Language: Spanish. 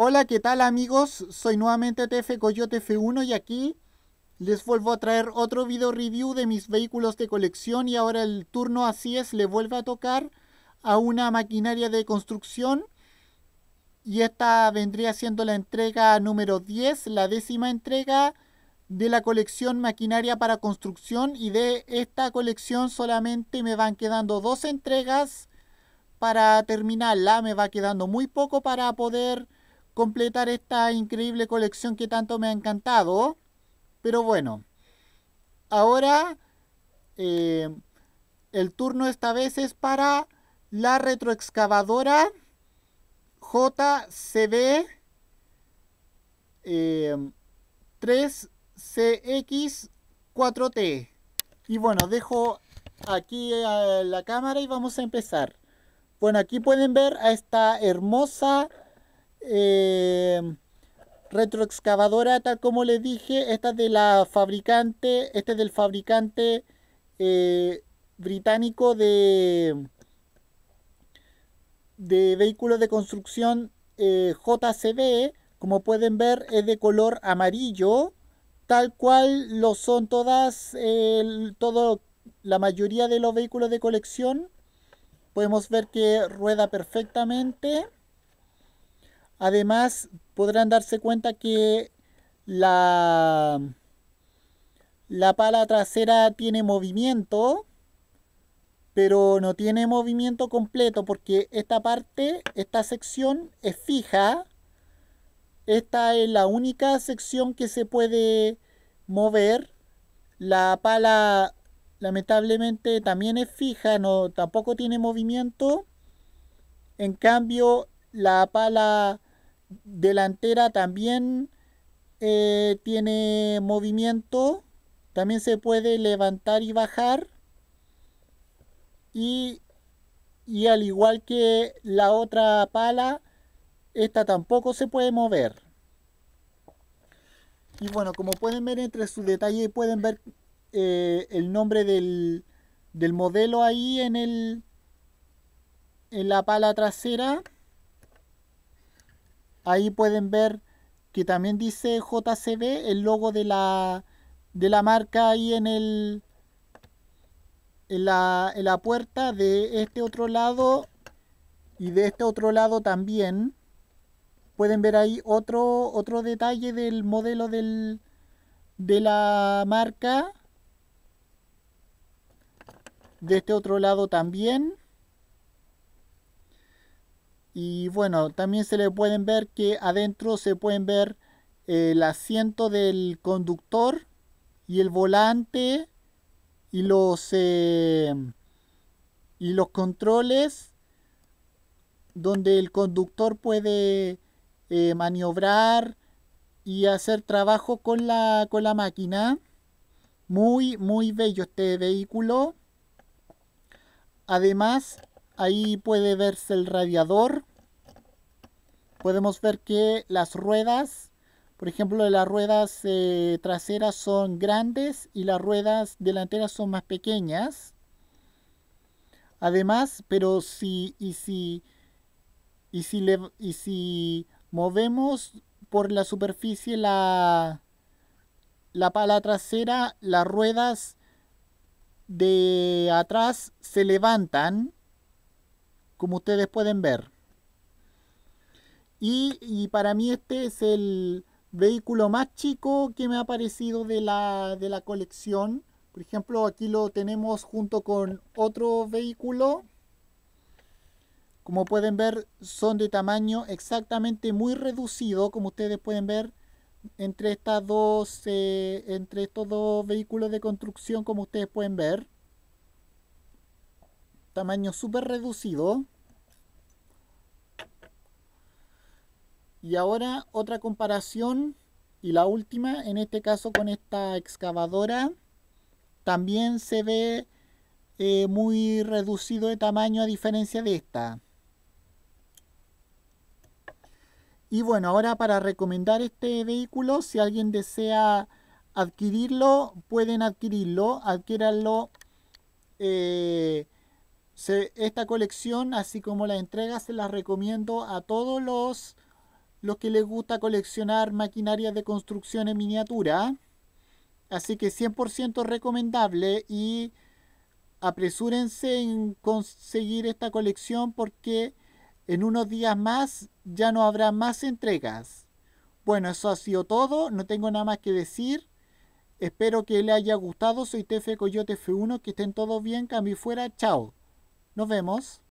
Hola, ¿qué tal amigos? Soy nuevamente TF Coyote F1 y aquí les vuelvo a traer otro video review de mis vehículos de colección y ahora el turno así es, le vuelve a tocar a una maquinaria de construcción y esta vendría siendo la entrega número 10, la décima entrega de la colección maquinaria para construcción y de esta colección solamente me van quedando dos entregas para terminarla, me va quedando muy poco para poder completar esta increíble colección que tanto me ha encantado. Pero bueno, ahora eh, el turno esta vez es para la retroexcavadora JCB 3CX4T. Eh, y bueno, dejo aquí la cámara y vamos a empezar. Bueno, aquí pueden ver a esta hermosa eh, retroexcavadora, tal como les dije. Esta es de la fabricante, este es del fabricante eh, británico de, de vehículos de construcción eh, JCB. Como pueden ver, es de color amarillo, tal cual lo son todas, todo, la mayoría de los vehículos de colección. Podemos ver que rueda perfectamente. Además, podrán darse cuenta que la, la pala trasera tiene movimiento, pero no tiene movimiento completo porque esta parte, esta sección es fija. Esta es la única sección que se puede mover. La pala lamentablemente también es fija, no, tampoco tiene movimiento. En cambio, la pala delantera también eh, tiene movimiento. También se puede levantar y bajar. Y, al igual que la otra pala, esta tampoco se puede mover. Y bueno, como pueden ver entre sus detalles pueden ver eh, el nombre del, del modelo ahí en, el, en la pala trasera. Ahí pueden ver que también dice JCB, el logo de la, marca ahí en, el, en, la, puerta de este otro lado y de este otro lado también. Pueden ver ahí otro, otro detalle del modelo de la marca. De este otro lado también. Y bueno, también se le pueden ver que adentro se pueden ver eh, el asiento del conductor y el volante y los eh, y los controles donde el conductor puede eh, maniobrar y hacer trabajo con la, con la máquina. Muy, muy bello este vehículo. Además, ahí puede verse el radiador podemos ver que las ruedas, por ejemplo, las ruedas eh, traseras son grandes y las ruedas delanteras son más pequeñas. Además, pero si y si y y si movemos por la superficie la la pala trasera, las ruedas de atrás se levantan, como ustedes pueden ver. Y, para mí este es el vehículo más chico que me ha parecido de la, colección. Por ejemplo, aquí lo tenemos junto con otro vehículo. Como pueden ver, son de tamaño exactamente muy reducido, como ustedes pueden ver, entre, estas dos, eh, entre estos dos vehículos de construcción, como ustedes pueden ver. Tamaño súper reducido. Y ahora otra comparación y la última, en este caso con esta excavadora, también se ve eh, muy reducido de tamaño a diferencia de esta. Y bueno, ahora para recomendar este vehículo, si alguien desea adquirirlo, pueden adquirirlo, adquiéranlo. Eh, esta colección, así como la entrega, se la recomiendo a todos los los que les gusta coleccionar maquinaria de construcción en miniatura. Así que 100% recomendable y apresúrense en conseguir esta colección porque en unos días más ya no habrá más entregas. Bueno, eso ha sido todo, no tengo nada más que decir. Espero que le haya gustado, soy TF Coyote F1, que estén todos bien, cambio fuera, chao. Nos vemos.